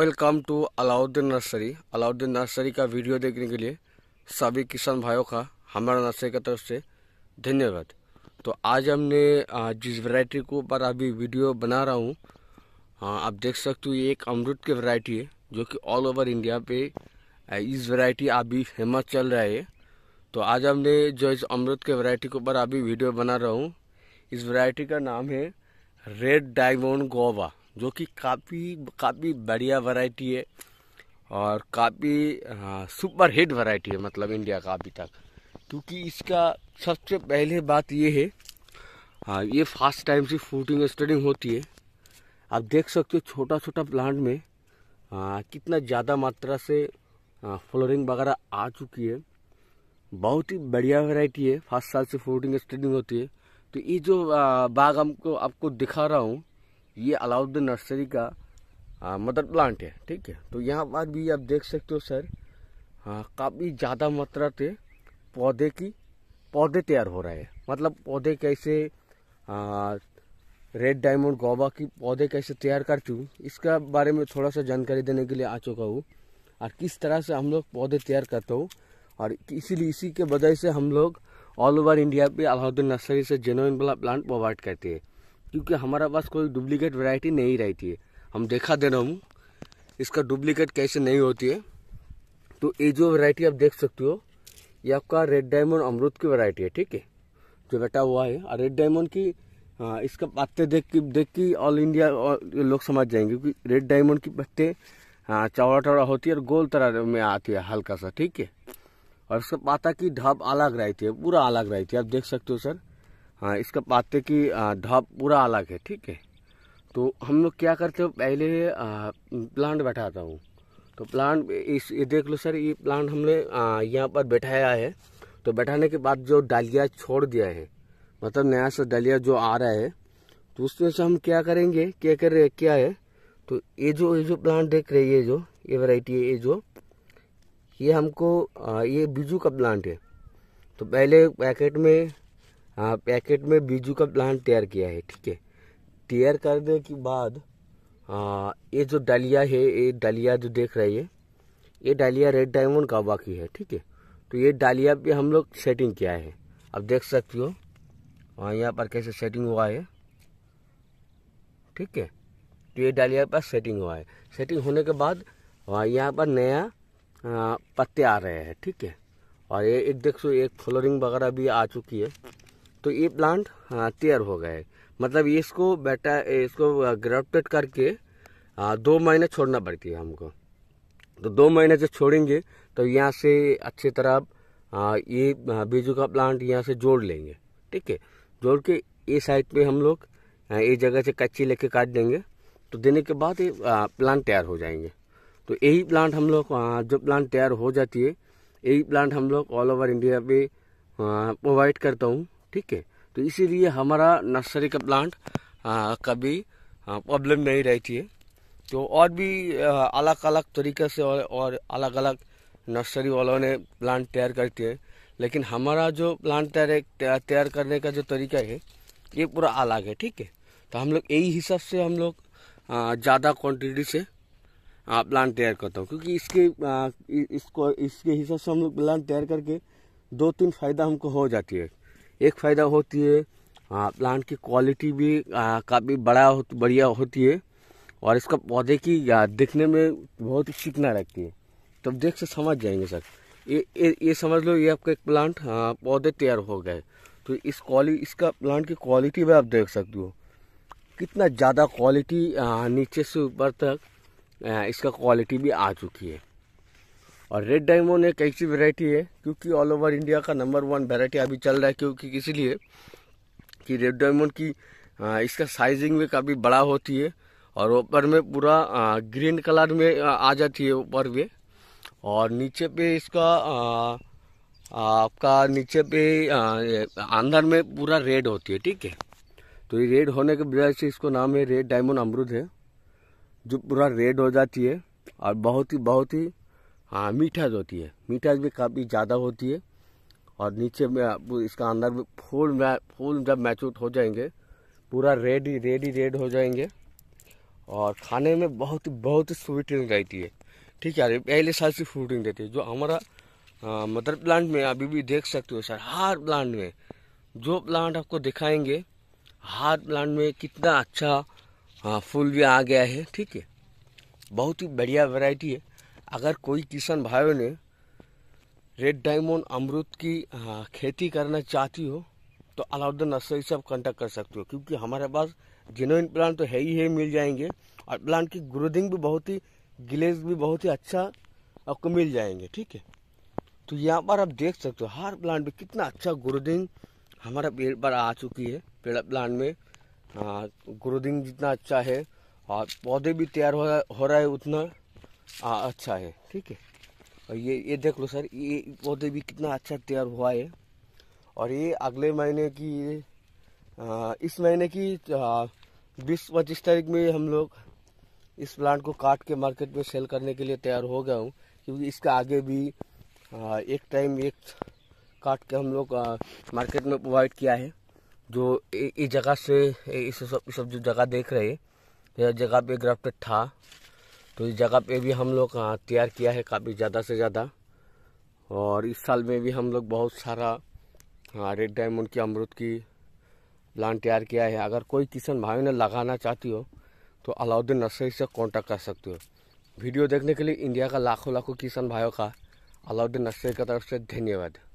welcome to Alauddin nursery Alauddin nursery का video देखने के लिए सभी किसान भाइयों का हमारा नर्सरी की तरफ से धन्यवाद तो आज हमने जिस वैरायटी को ऊपर अभी वीडियो बना रहा हूँ आप देख सकते हो ये एक अमृत की वैरायटी है जो कि ऑल ओवर इंडिया पे इस वैरायटी अभी फेमस चल रहा है तो आज हमने जो इस अमृत के वरायटी के ऊपर अभी वीडियो बना रहा हूँ इस वरायटी का नाम है रेड डायमंड गोवा जो कि काफ़ी काफ़ी बढ़िया वैरायटी है और काफ़ी सुपर हिट वैरायटी है मतलब इंडिया का अभी तक क्योंकि इसका सबसे पहले बात ये है हाँ ये फास्ट टाइम से फ्रूटिंग स्टडिंग होती है आप देख सकते हो छोटा छोटा प्लांट में आ, हाँ, कितना ज़्यादा मात्रा से फ्लोरिंग हाँ, वगैरह आ चुकी है बहुत ही बढ़िया वैरायटी है फर्स्ट साल से फ्रूटिंग स्टडिंग होती है तो ये जो हाँ, बाग हमको आपको दिखा रहा हूँ ये अलाउद्दीन नर्सरी का आ, मदर प्लांट है ठीक है तो यहाँ पर भी आप देख सकते हो सर काफ़ी ज़्यादा मात्रा से पौधे की पौधे तैयार हो रहे हैं मतलब पौधे कैसे आ, रेड डायमंड गोबा की पौधे कैसे तैयार करती हूँ इसका बारे में थोड़ा सा जानकारी देने के लिए आ चुका हूँ और किस तरह से हम लोग पौधे तैयार करते हो और इसीलिए इसी के वजह से हम लोग ऑल ओवर इंडिया पे अलाउद्दीन नर्सरी से जेनोइन वाला प्लांट प्रोवाइड करते हैं क्योंकि हमारा पास कोई डुप्लीकेट वैरायटी नहीं रहती है हम देखा दे रहा हूँ इसका डुप्लीकेट कैसे नहीं होती है तो ये जो वैरायटी आप देख सकते हो ये आपका रेड डायमंड अमरूद की वैरायटी है ठीक है जो बैठा हुआ है और रेड डायमंड की आ, इसका पत्ते देख के देख के ऑल इंडिया लोग समझ जाएंगे क्योंकि रेड डायमंड की पत्ते चौड़ा टौड़ा होती है और गोल तरह में आती है हल्का सा ठीक है और इसका पाता की ढाब अलग रहती है पूरा अलग रहती है आप देख सकते हो सर हाँ इसका पाते कि ढाप पूरा अलग है ठीक है तो हम लोग क्या करते हो पहले प्लांट बैठाता हूँ तो प्लांट इस ये देख लो सर ये प्लांट हमने यहाँ पर बैठाया है तो बैठाने के बाद जो डालिया छोड़ दिया है मतलब नया सा डालिया जो आ रहा है तो उसमें से हम क्या करेंगे क्या कर रहे क्या है तो ये जो ये जो प्लांट देख रहे ये जो ये वैरायटी है ये जो ये हमको ये बिजू का प्लांट है तो पहले पैकेट में हाँ पैकेट में बीजू का प्लांट तैयार किया है ठीक है तैयार करने के बाद आ, ये जो डालिया है ये डालिया जो देख रही है ये डालिया रेड डायमंड का बाकी है ठीक है तो ये डालिया पे हम लोग सेटिंग किया है आप देख सकते हो और यहाँ पर कैसे सेटिंग हुआ है ठीक है तो ये डालिया पर सेटिंग हुआ है सेटिंग होने के बाद वहाँ यहाँ पर नया पत्ते आ रहे हैं ठीक है और ये एक देख सो एक फ्लोरिंग वगैरह भी आ चुकी है तो ये प्लांट हाँ, तैयार हो गए मतलब इसको बेटा इसको ग्रेफ्टेड करके दो महीने छोड़ना पड़ती है हमको तो दो महीने जब छोड़ेंगे तो यहाँ से अच्छी तरह ये बीजू का प्लांट यहाँ से जोड़ लेंगे ठीक है जोड़ के ये साइड पे हम लोग ये जगह से कच्ची लेके काट देंगे तो देने के बाद ये प्लांट तैयार हो जाएंगे तो यही प्लांट हम लोग जो प्लांट तैयार हो जाती है यही प्लांट हम लोग ऑल ओवर इंडिया पे प्रोवाइड करता हूँ ठीक है तो इसीलिए हमारा नर्सरी का प्लांट आ, कभी प्रॉब्लम नहीं रहती है तो और भी अलग अलग तरीके से और, और अलग अलग नर्सरी वालों ने प्लांट तैयार करती है लेकिन हमारा जो प्लांट तैयार तैयार करने का जो तरीका है ये पूरा अलग है ठीक है तो हम लोग यही हिसाब से हम लोग ज़्यादा क्वांटिटी से प्लांट तैयार करता हूँ क्योंकि इसके इसको इसके हिसाब से हम लोग प्लांट तैयार करके दो तीन फ़ायदा हमको हो जाती है एक फ़ायदा होती है हाँ प्लांट की क्वालिटी भी काफ़ी बड़ा हो बढ़िया होती है और इसका पौधे की दिखने में बहुत ही चिकना रहती है तब देख से समझ जाएंगे सर ये ये, ये समझ लो ये आपका एक प्लांट हाँ पौधे तैयार हो गए तो इस क्वाली इसका प्लांट की क्वालिटी भी आप देख सकते हो कितना ज़्यादा क्वालिटी नीचे से ऊपर तक इसका क्वालिटी भी आ चुकी है और रेड डायमंड एक ऐसी वेराइटी है क्योंकि ऑल ओवर इंडिया का नंबर वन वेराइटी अभी चल रहा है क्योंकि इसीलिए कि रेड डायमंड की इसका साइजिंग भी काफ़ी बड़ा होती है और ऊपर में पूरा ग्रीन कलर में आ जाती है ऊपर में और नीचे पे इसका आ, आपका नीचे पे अंदर में पूरा रेड होती है ठीक है तो ये रेड होने के वजह से इसको नाम है रेड डायमंड अमरुद है जो पूरा रेड हो जाती है और बहुत ही बहुत ही हाँ मीठाज होती है मीठा भी काफ़ी ज़्यादा होती है और नीचे में इसका अंदर में फूल में फूल जब मैचूट हो जाएंगे पूरा रेड ही रेड ही रेड हो जाएंगे और खाने में बहुत बहुत स्वीटिंग रहती है ठीक है अरे पहले साल से फ्रूटिंग देती है जो हमारा मदर मतलब प्लांट में अभी भी देख सकते हो सर हर प्लांट में जो प्लांट आपको दिखाएंगे हर प्लांट में कितना अच्छा आ, फूल भी आ गया है ठीक है बहुत ही बढ़िया वैरायटी है अगर कोई किसान भाइयों ने रेड डायमंड अमरुद की हाँ, खेती करना चाहती हो तो अलाउद्दीन नर्सरी से आप कॉन्टैक्ट कर सकते हो क्योंकि हमारे पास जेनुइन प्लांट तो है ही है मिल जाएंगे और प्लांट की ग्रोदिंग भी बहुत ही गिलेज भी बहुत ही अच्छा आपको मिल जाएंगे ठीक है तो यहाँ पर आप देख सकते हो हर प्लांट में कितना अच्छा ग्रोदिंग हमारा पेड़ पर आ चुकी है पेड़ प्लांट में ग्रोदिंग हाँ, जितना अच्छा है और पौधे भी तैयार हो रहा है उतना हाँ अच्छा है ठीक है और ये ये देख लो सर ये पौधे भी कितना अच्छा तैयार हुआ है और ये अगले महीने की आ, इस महीने की बीस पच्चीस तारीख में हम लोग इस प्लांट को काट के मार्केट में सेल करने के लिए तैयार हो गया हूँ क्योंकि इसका आगे भी आ, एक टाइम एक काट के हम लोग मार्केट में प्रोवाइड किया है जो इस जगह से इस सब इस सब जो जगह देख रहे हैं जगह पे ग्राफ्टेड था तो इस जगह पे भी हम लोग हाँ, तैयार किया है काफ़ी ज़्यादा से ज़्यादा और इस साल में भी हम लोग बहुत सारा रेड हाँ, डायमंड की अमरुद की प्लान तैयार किया है अगर कोई किसान भाई ने लगाना चाहती हो तो अलाउद्दीन नर्सरी से कांटेक्ट कर सकते हो वीडियो देखने के लिए इंडिया का लाखों लाखों किसान भाइयों का अलाउद्दीन नर्सरी की तरफ से धन्यवाद